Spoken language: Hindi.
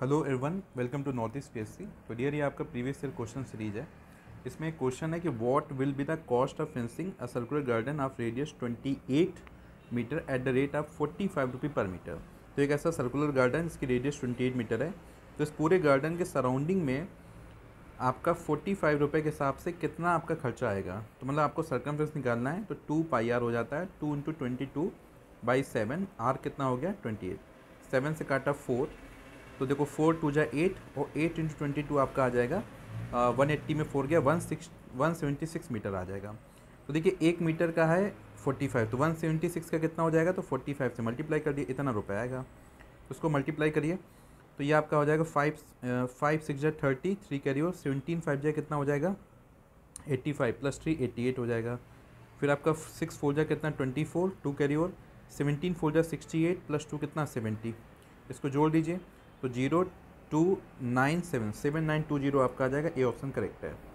hello everyone welcome to north east P तो डियर ये आपका प्रीवियस ईयर क्वेश्चन सीरीज है इसमें एक क्वेश्चन है कि what will be the cost of fencing a circular garden of radius 28 metre at the rate of forty five rupee per metre तो एक ऐसा सर्कुलर गार्डन इसकी रेडियस 28 मीटर है तो इस पूरे गार्डन के सराउंडिंग में आपका फोर्टी फाइव के हिसाब से कितना आपका खर्चा आएगा तो मतलब आपको सर्कम निकालना है तो टू पाई आर हो जाता है two into twenty two by seven R कितना हो गया ट्वेंटी एट सेवन से काटा फोर तो देखो फोर टू जै एट और एट इंटू ट्वेंटी टू आपका आ जाएगा वन एट्टी में फोर गया one six one seventy six metre आ जाएगा तो देखिए एक मीटर का है फोर्टी फाइव तो वन सेवेंटी सिक्स का कितना हो जाएगा तो फोर्टी फाइव से मल्टीप्लाई कर दिए इतना रुपये आएगा तो उसको मल्टीप्लाई करिए तो ये आपका हो जाएगा फाइव फाइव सिक्स जै thirty three carry seventeen five जै कितना हो जाएगा eighty five plus three eighty eight हो जाएगा फिर आपका सिक्स फोर जै कितना twenty four two carry seventeen four जै सिक्सटी एट प्लस टू कितना सेवेंटी इसको जोड़ दीजिए तो zero two nine seven seven nine two zero आपका आ जाएगा ए ऑप्शन करेक्ट है